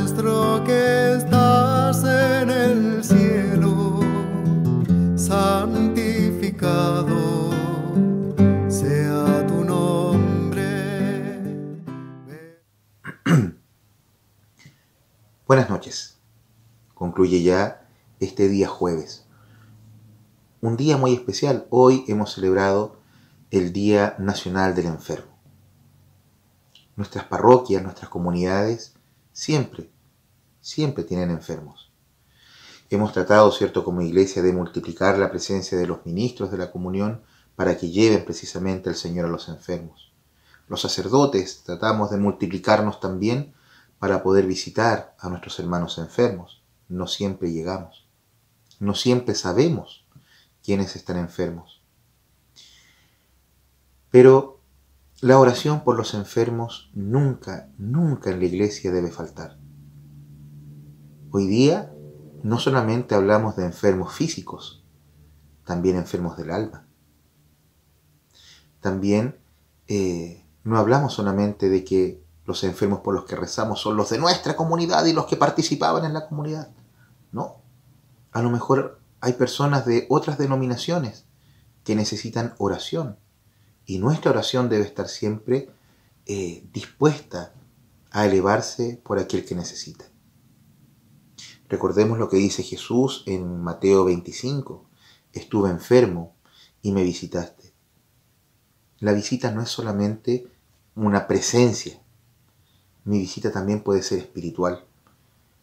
nuestro que estás en el cielo, santificado sea tu nombre. Buenas noches. Concluye ya este día jueves. Un día muy especial. Hoy hemos celebrado el Día Nacional del Enfermo. Nuestras parroquias, nuestras comunidades, Siempre, siempre tienen enfermos. Hemos tratado, cierto, como iglesia de multiplicar la presencia de los ministros de la comunión para que lleven precisamente al Señor a los enfermos. Los sacerdotes tratamos de multiplicarnos también para poder visitar a nuestros hermanos enfermos. No siempre llegamos. No siempre sabemos quiénes están enfermos. Pero la oración por los enfermos nunca, nunca en la iglesia debe faltar. Hoy día no solamente hablamos de enfermos físicos, también enfermos del alma. También eh, no hablamos solamente de que los enfermos por los que rezamos son los de nuestra comunidad y los que participaban en la comunidad. No, a lo mejor hay personas de otras denominaciones que necesitan oración y nuestra oración debe estar siempre eh, dispuesta a elevarse por aquel que necesita. Recordemos lo que dice Jesús en Mateo 25. Estuve enfermo y me visitaste. La visita no es solamente una presencia. Mi visita también puede ser espiritual.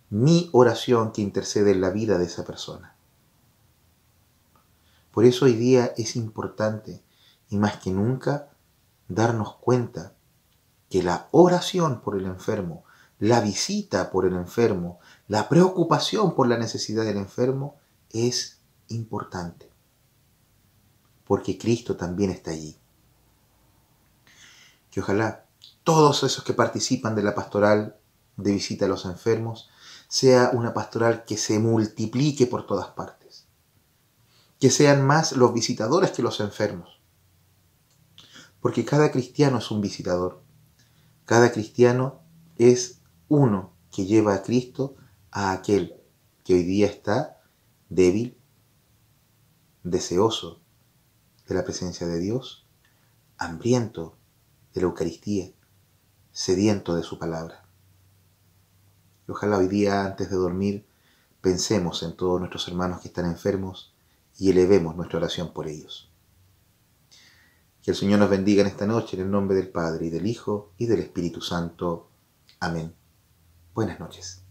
Mi oración que intercede en la vida de esa persona. Por eso hoy día es importante y más que nunca darnos cuenta que la oración por el enfermo, la visita por el enfermo, la preocupación por la necesidad del enfermo es importante, porque Cristo también está allí. Que ojalá todos esos que participan de la pastoral de visita a los enfermos sea una pastoral que se multiplique por todas partes, que sean más los visitadores que los enfermos, porque cada cristiano es un visitador. Cada cristiano es uno que lleva a Cristo a aquel que hoy día está débil, deseoso de la presencia de Dios, hambriento de la Eucaristía, sediento de su palabra. ojalá hoy día antes de dormir pensemos en todos nuestros hermanos que están enfermos y elevemos nuestra oración por ellos. Que el Señor nos bendiga en esta noche en el nombre del Padre y del Hijo y del Espíritu Santo. Amén. Buenas noches.